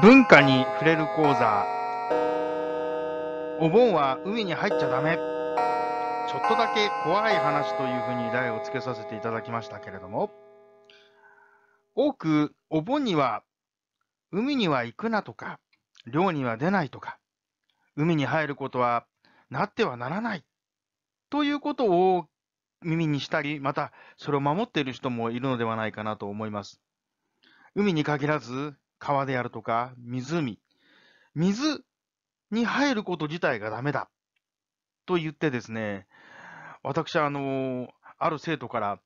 文化に触れる講座お盆は海に入っちゃダメちょっとだけ怖い話というふうに題をつけさせていただきましたけれども多くお盆には海には行くなとか漁には出ないとか海に入ることはなってはならないということを耳にしたりまたそれを守っている人もいるのではないかなと思います海に限らず川であるとか、湖。水に入ること自体がダメだ。と言ってですね、私はあの、ある生徒から、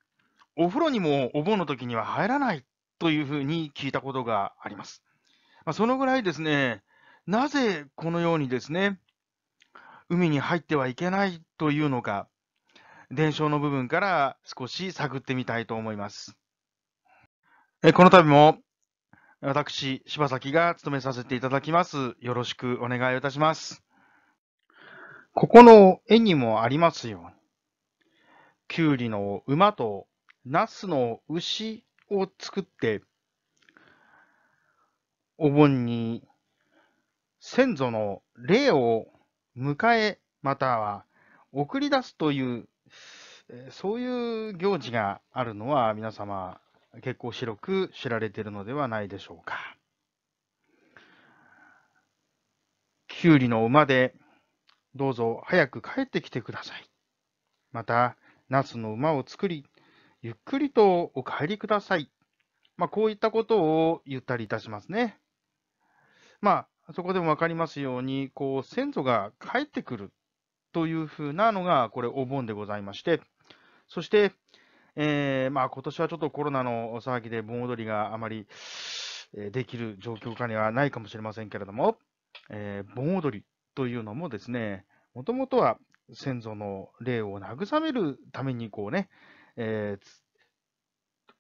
お風呂にもお盆の時には入らないというふうに聞いたことがあります。まあ、そのぐらいですね、なぜこのようにですね、海に入ってはいけないというのか、伝承の部分から少し探ってみたいと思います。この度も私、柴崎が務めさせていただきます。よろしくお願いいたします。ここの絵にもありますように、きゅうりの馬とナスの牛を作って、お盆に先祖の霊を迎え、または送り出すという、そういう行事があるのは皆様結構広く知られているのではないでしょうか。きゅうりの馬で、どうぞ早く帰ってきてください。また、ナスの馬を作り、ゆっくりとお帰りください。まあ、こういったことを言ったりいたしますね。まあ、そこでも分かりますように、こう、先祖が帰ってくるというふうなのが、これ、お盆でございまして、そして、えー、まあ、今年はちょっとコロナの騒ぎで盆踊りがあまり、えできる状況下にはないかもしれませんけれども、えー、盆踊りというのもですね、もともとは先祖の霊を慰めるためにこうね、え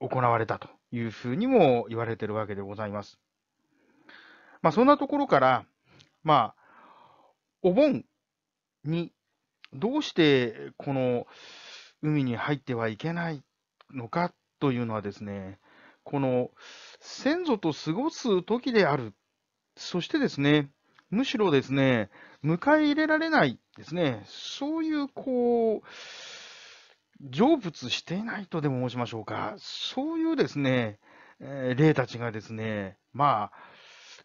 ー、行われたというふうにも言われているわけでございます。まあ、そんなところから、まあ、お盆にどうしてこの海に入ってはいけないのかというのはですね、この先祖と過ごす時である。そしてですね、むしろですね、迎え入れられないですね、そういう、こう、成仏していないとでも申しましょうか、そういうですね、えー、霊たちがですね、まあ、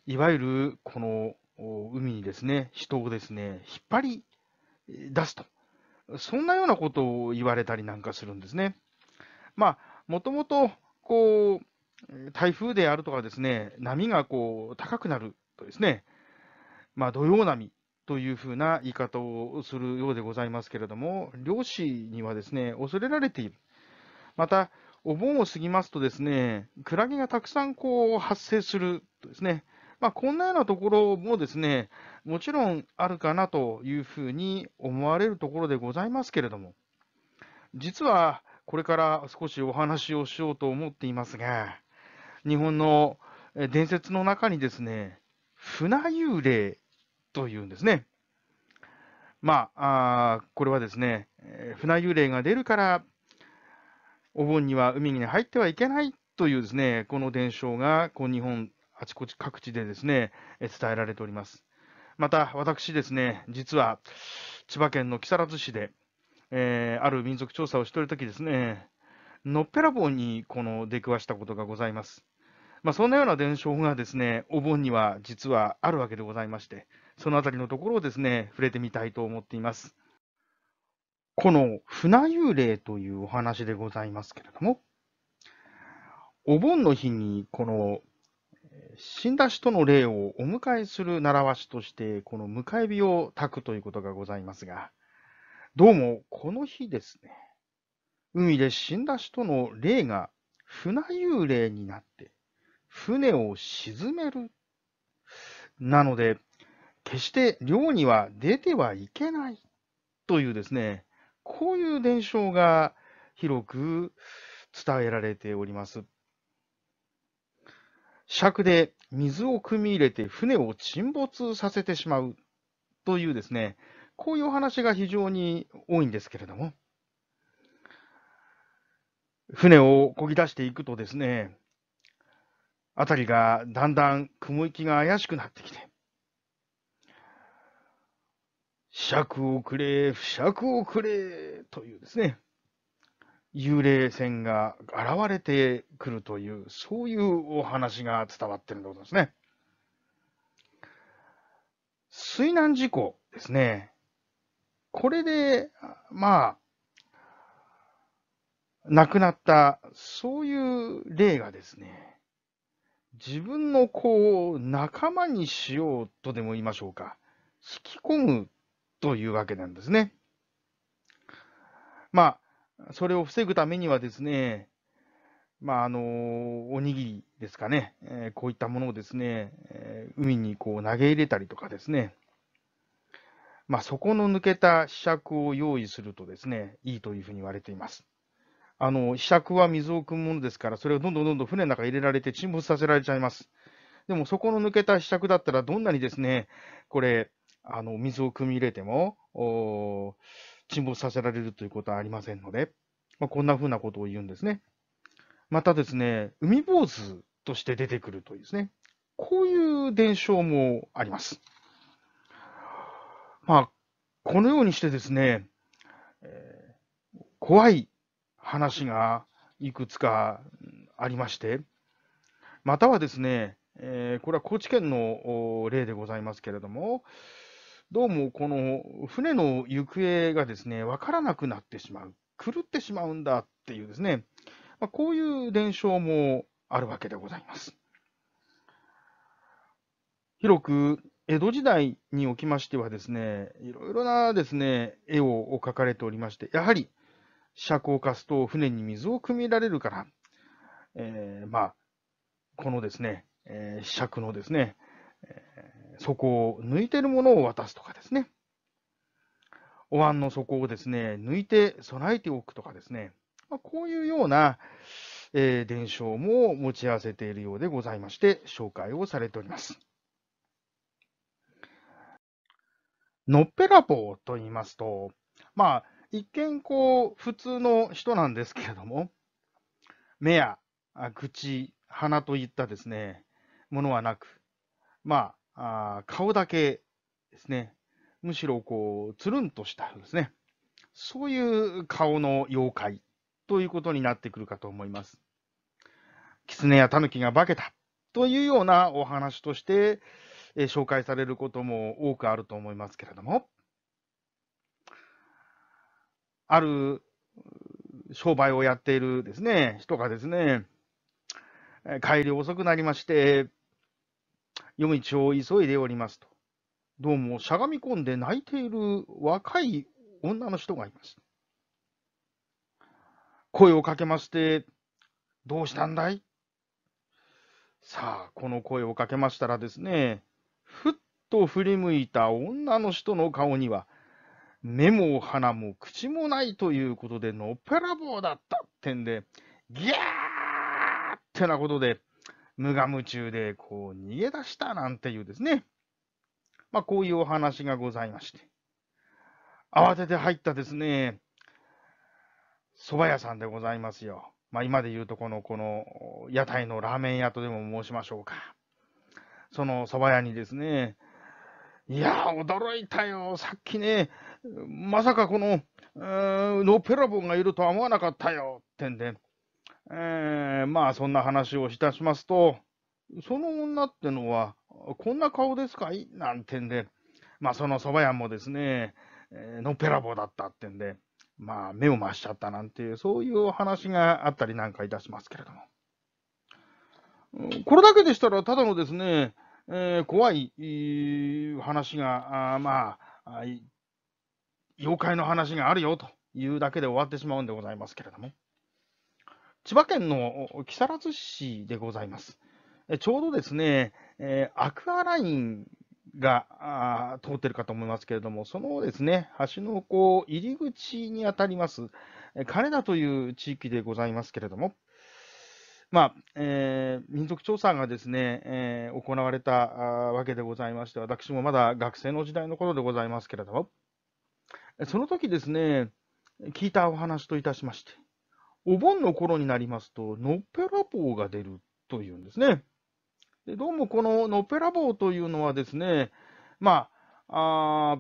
いわゆるこの海にですね、人をですね、引っ張り出すと、そんなようなことを言われたりなんかするんですね。まあ、もともと、こう、台風であるとかですね、波がこう、高くなるとですね、まあ、土曜波というふうな言い方をするようでございますけれども、漁師にはですね、恐れられている。また、お盆を過ぎますとですね、クラゲがたくさんこう発生するとですね、まあ、こんなようなところもですね、もちろんあるかなというふうに思われるところでございますけれども、実はこれから少しお話をしようと思っていますが、日本の伝説の中にですね、船幽霊というんですね。まあ、あこれはですね、船幽霊が出るから、お盆には海に入ってはいけないというですね、この伝承がこう日本あちこち各地でですね、伝えられております。また私ですね、実は千葉県の木更津市でえー、ある民族調査をしているときですね、のっぺらぼうにこの出くわしたことがございます。まあ、そんなような伝承がですね、お盆には実はあるわけでございまして、そのあたりのところをですね、触れてみたいと思っています。この船幽霊というお話でございますけれども、お盆の日にこの死んだ人の霊をお迎えする習わしとして、この迎え火を焚くということがございますが、どうも、この日ですね、海で死んだ人の霊が船幽霊になって、船を沈める。なので、決して漁には出てはいけないというですね、こういう伝承が広く伝えられております。尺で水を汲み入れて船を沈没させてしまうというですね、こういうお話が非常に多いんですけれども、船をこぎ出していくとですね、辺りがだんだん雲行きが怪しくなってきて、尺をくれ、不尺をくれというですね、幽霊船が現れてくるという、そういうお話が伝わってるんですね。水難事故ですね。これで、まあ、亡くなった、そういう例がですね、自分の子を仲間にしようとでも言いましょうか、引き込むというわけなんですね。まあ、それを防ぐためにはですね、まあ、あの、おにぎりですかね、えー、こういったものをですね、えー、海にこう投げ入れたりとかですね、まあ、そこの抜けた試着を用意するとですね、いいというふうに言われています。あの、試着は水を汲むものですから、それをどんどんどんどん船の中に入れられて沈没させられちゃいます。でも、そこの抜けた試着だったら、どんなにですね、これ、あの、水を汲み入れても、沈没させられるということはありませんので、まあ、こんなふうなことを言うんですね。またですね、海坊主として出てくるというですね、こういう伝承もあります。まあ、このようにしてですね、えー、怖い話がいくつかありまして、またはですね、えー、これは高知県の例でございますけれども、どうもこの船の行方がですね、わからなくなってしまう、狂ってしまうんだっていうですね、まあ、こういう伝承もあるわけでございます。広く江戸時代におきましてはですね、いろいろなですね、絵を描かれておりまして、やはり、車高化すと船に水を汲みられるから、えー、まあ、このですね、えー、のですね、えー、底を抜いてるものを渡すとかですね、お椀の底をですね、抜いて備えておくとかですね、まあ、こういうような、えー、伝承も持ち合わせているようでございまして、紹介をされております。のっぺらぼうと言いますと、まあ、一見こう、普通の人なんですけれども、目や口、鼻といったですね、ものはなく、まあ、あ顔だけですね、むしろこう、つるんとしたですね、そういう顔の妖怪ということになってくるかと思います。狐や狸が化けたというようなお話として、え紹介されることも多くあると思いますけれども、ある商売をやっているですね、人がですね、帰り遅くなりまして、夜道を急いでおりますと。どうもしゃがみ込んで泣いている若い女の人がいます。声をかけまして、どうしたんだいさあ、この声をかけましたらですね、ふっと振り向いた女の人の顔には、目も鼻も口もないということで、のっぺらぼうだったってんで、ギャーってなことで、無我夢中でこう逃げ出したなんていうですね。まあ、こういうお話がございまして。慌てて入ったですね、蕎麦屋さんでございますよ。まあ、今で言うとこの、この屋台のラーメン屋とでも申しましょうか。その蕎麦屋にですね、いや驚いたよ。さっきね、まさかこの、のペラボンがいるとは思わなかったよ。ってんで、えー、まあそんな話をいたしますと、その女ってのは、こんな顔ですかいなんてんで、まあその蕎麦屋もですね、えー、のペラボだったってんで、まあ目を増しちゃったなんていう、そういう話があったりなんかいたしますけれども。これだけでしたら、ただのですね、えー、怖い、話が、あまあ、妖怪の話があるよというだけで終わってしまうんでございますけれども、千葉県の木更津市でございます。ちょうどですね、えー、アクアラインが通ってるかと思いますけれども、そのですね、橋のこう入り口にあたります、金田という地域でございますけれども、まあえー、民族調査がですね、えー、行われたわけでございまして、私もまだ学生の時代のことでございますけれども、その時ですね、聞いたお話といたしまして、お盆の頃になりますと、のっぺらぼうが出るというんですね。でどうもこののっぺらぼうというのはですね、まあ、あ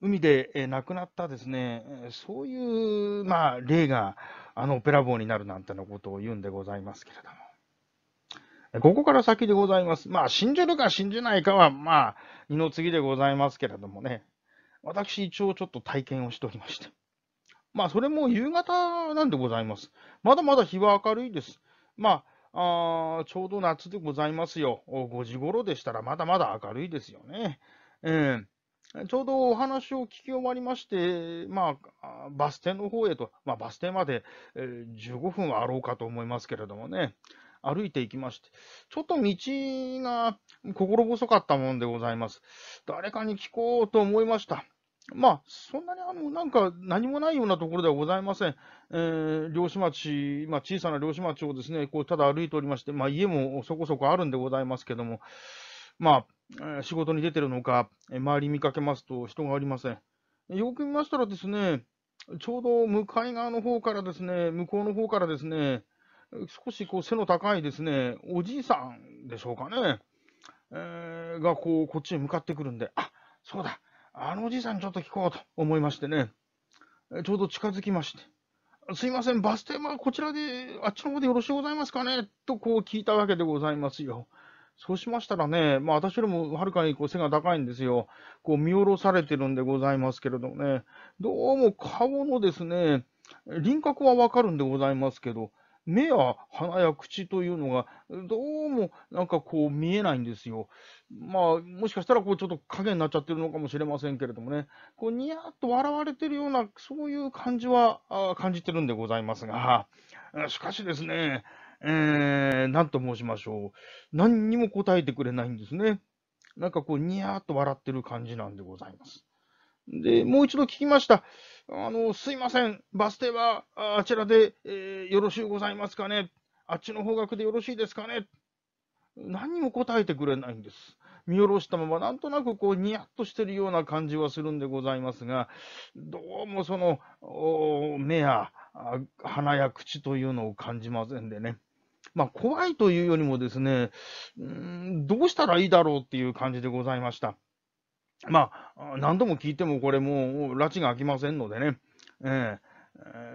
海で亡くなったですね、そういう、まあ、例が、あのオペラ棒になるなんてのことを言うんでございますけれども。ここから先でございます。まあ、信じるか信じないかは、まあ、二の次でございますけれどもね。私、一応ちょっと体験をしておりまして。まあ、それも夕方なんでございます。まだまだ日は明るいです。まあ、あちょうど夏でございますよ。5時頃でしたら、まだまだ明るいですよね。うん。ちょうどお話を聞き終わりまして、まあ、バス停の方へと、まあ、バス停まで、えー、15分はあろうかと思いますけれどもね、歩いていきまして、ちょっと道が心細かったもんでございます。誰かに聞こうと思いました。まあ、そんなにあの、なんか何もないようなところではございません。えー、漁師町、まあ、小さな漁師町をですね、こう、ただ歩いておりまして、まあ、家もそこそこあるんでございますけども、まあ、仕事に出てるのか、周り見かけますと人がありません。よく見ましたらですね、ちょうど向かい側の方からですね、向こうの方からですね、少しこう背の高いですね、おじいさんでしょうかね、えー、がこう、こっちに向かってくるんで、あそうだ、あのおじいさんにちょっと聞こうと思いましてね、ちょうど近づきまして、すいません、バス停はこちらで、あっちの方でよろしゅうございますかねとこう聞いたわけでございますよ。そうしましたらね、まあ、私よりもはるかにこう背が高いんですよ。こう見下ろされてるんでございますけれどもね、どうも顔のですね、輪郭はわかるんでございますけど、目や鼻や口というのが、どうもなんかこう見えないんですよ。まあ、もしかしたらこうちょっと影になっちゃってるのかもしれませんけれどもね、こうニヤっと笑われてるような、そういう感じは感じてるんでございますが、しかしですね、えー、なんと申しましょう。何にも答えてくれないんですね。なんかこう、にゃーっと笑ってる感じなんでございます。で、もう一度聞きました。あの、すいません。バス停はあちらで、えー、よろしゅうございますかね。あっちの方角でよろしいですかね。何にも答えてくれないんです。見下ろしたまま、なんとなくこう、にやっとしてるような感じはするんでございますが、どうもその、目や鼻や口というのを感じませんでね。まあ、怖いというよりもですね、うん、どうしたらいいだろうっていう感じでございました。まあ、何度も聞いてもこれもう、拉致が開きませんのでね、え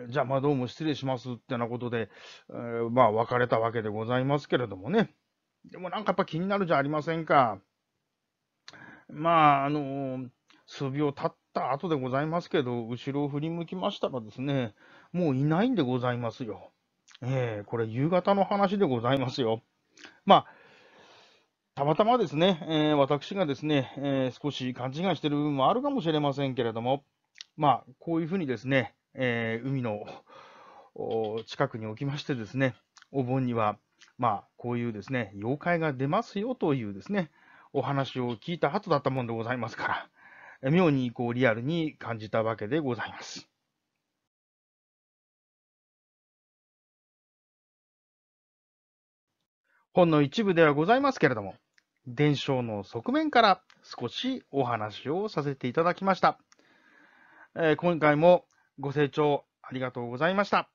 ー、じゃあ、まあどうも失礼しますってなことで、えー、まあ別れたわけでございますけれどもね。でもなんかやっぱ気になるじゃありませんか。まあ、あのー、数秒経った後でございますけど、後ろを振り向きましたらですね、もういないんでございますよ。えー、これ、夕方の話でございますよ。まあ、たまたまですね、えー、私がですね、えー、少し勘違いしてる部分もあるかもしれませんけれども、まあ、こういうふうにですね、え海の近くに置きましてですね、お盆には、まあ、こういうですね、妖怪が出ますよというですね、お話を聞いた後だったもんでございますから、妙にこうリアルに感じたわけでございます。本の一部ではございますけれども、伝承の側面から少しお話をさせていただきました。えー、今回もご清聴ありがとうございました。